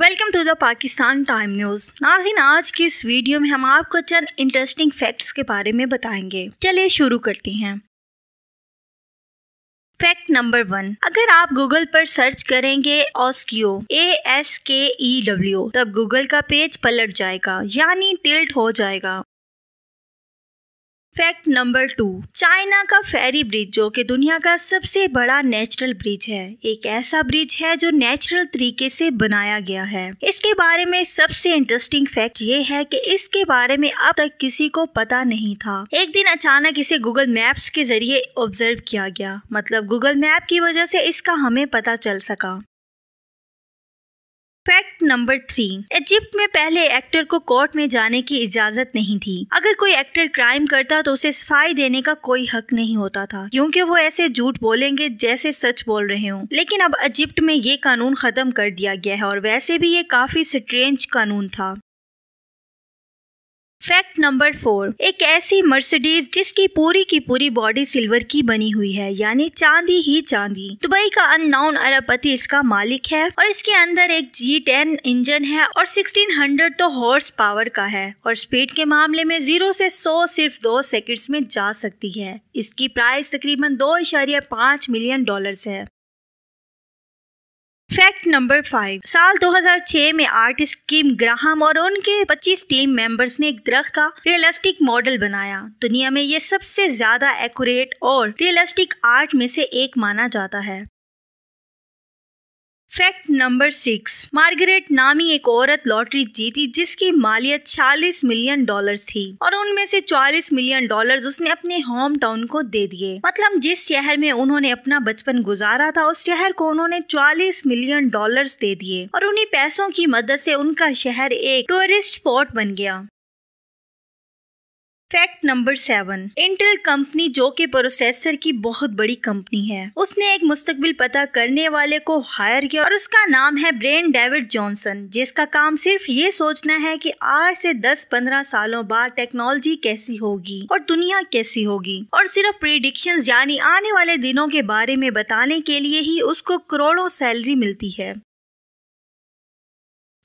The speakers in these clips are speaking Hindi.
welcome to the Pakistan time news नाजिन आज की इस वीडियो में हम आपको चंद इंटरेस्टिंग फैक्ट्स के बारे में बताएंगे चलिए शुरू करते हैं फैक्ट नंबर वन अगर आप गूगल पर सर्च करेंगे ऑस्कियो A S K E W तब गूगल का पेज पलट जाएगा यानी टिल्ट हो जाएगा फैक्ट नंबर टू चाइना का फेरी ब्रिज जो कि दुनिया का सबसे बड़ा नेचुरल ब्रिज है एक ऐसा ब्रिज है जो नेचुरल तरीके से बनाया गया है इसके बारे में सबसे इंटरेस्टिंग फैक्ट ये है कि इसके बारे में अब तक किसी को पता नहीं था एक दिन अचानक इसे गूगल मैप्स के जरिए ऑब्जर्व किया गया मतलब गूगल मैप की वजह से इसका हमें पता चल सका फैक्ट नंबर थ्री इजिप्ट में पहले एक्टर को कोर्ट में जाने की इजाजत नहीं थी अगर कोई एक्टर क्राइम करता तो उसे सफाई देने का कोई हक नहीं होता था क्योंकि वो ऐसे झूठ बोलेंगे जैसे सच बोल रहे हों लेकिन अब इजिप्ट में ये कानून खत्म कर दिया गया है और वैसे भी ये काफी स्ट्रेंज कानून था फैक्ट नंबर फोर एक ऐसी मर्सिडीज जिसकी पूरी की पूरी बॉडी सिल्वर की बनी हुई है यानी चांदी ही चांदी दुबई का अननाउन अरबपति इसका मालिक है और इसके अंदर एक जी टेन इंजन है और सिक्सटीन हंड्रेड तो हॉर्स पावर का है और स्पीड के मामले में जीरो से सौ सिर्फ दो सेकंड्स में जा सकती है इसकी प्राइस तकरीबन दो इशारिया पाँच मिलियन डॉलर है फैक्ट नंबर फाइव साल 2006 में आर्टिस्ट किम ग्राहम और उनके 25 टीम मेंबर्स ने एक दरख्त का रियलिस्टिक मॉडल बनाया दुनिया में ये सबसे ज्यादा एक्यूरेट और रियलिस्टिक आर्ट में से एक माना जाता है फैक्ट नंबर सिक्स मार्गरेट नामी एक औरत लॉटरी जीती जिसकी मालियत 40 मिलियन डॉलर्स थी और उनमें से 40 मिलियन डॉलर्स उसने अपने होम टाउन को दे दिए मतलब जिस शहर में उन्होंने अपना बचपन गुजारा था उस शहर को उन्होंने 40 मिलियन डॉलर्स दे दिए और उन्हीं पैसों की मदद से उनका शहर एक टूरिस्ट स्पॉट बन गया fact number seven Intel company जो कि प्रोसेसर की बहुत बड़ी कंपनी है उसने एक मुस्तकबिल पता करने वाले को हायर किया और उसका नाम है ब्रेन डेविड जॉनसन जिसका काम सिर्फ ये सोचना है कि आज से 10-15 सालों बाद टेक्नोलॉजी कैसी होगी और दुनिया कैसी होगी और सिर्फ प्रिडिक्शन यानी आने वाले दिनों के बारे में बताने के लिए ही उसको करोड़ों सैलरी मिलती है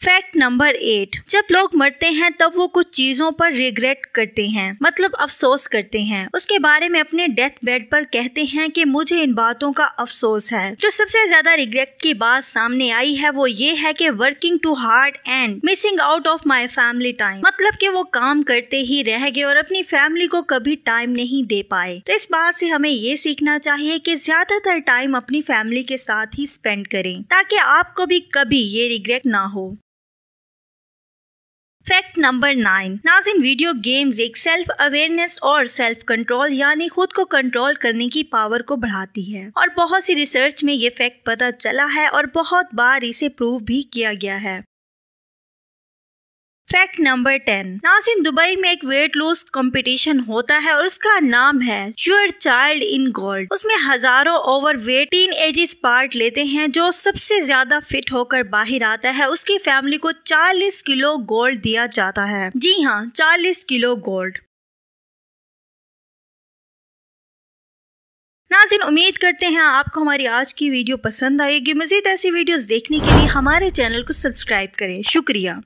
फैक्ट नंबर एट जब लोग मरते हैं तब वो कुछ चीजों पर रिग्रेट करते हैं मतलब अफसोस करते हैं उसके बारे में अपने डेथ बेड पर कहते हैं कि मुझे इन बातों का अफसोस है जो सबसे ज्यादा रिग्रेट की बात सामने आई है वो ये है कि working to hard and missing out of my family time मतलब कि वो काम करते ही रह गए और अपनी फैमिली को कभी टाइम नहीं दे पाए तो इस बात से हमें ये सीखना चाहिए कि ज्यादातर टाइम अपनी फैमिली के साथ ही स्पेंड करें ताकि आपको भी कभी ये रिग्रेट ना हो फैक्ट नंबर नाइन नाजिन वीडियो गेम्स एक सेल्फ अवेयरनेस और सेल्फ कंट्रोल यानी खुद को कंट्रोल करने की पावर को बढ़ाती है और बहुत सी रिसर्च में ये फैक्ट पता चला है और बहुत बार इसे प्रूव भी किया गया है फैक्ट नंबर टेन नाजिन दुबई में एक वेट लॉस कंपटीशन होता है और उसका नाम है योर चाइल्ड इन गोल्ड उसमें हजारों overweight teen ages part लेते हैं जो सबसे ज्यादा फिट होकर बाहर आता है उसकी फैमिली को 40 किलो गोल्ड दिया जाता है जी हाँ 40 किलो गोल्ड नाजिन उम्मीद करते हैं आपको हमारी आज की वीडियो पसंद आएगी मजीद ऐसी वीडियोस देखने के लिए हमारे चैनल को सब्सक्राइब करें शुक्रिया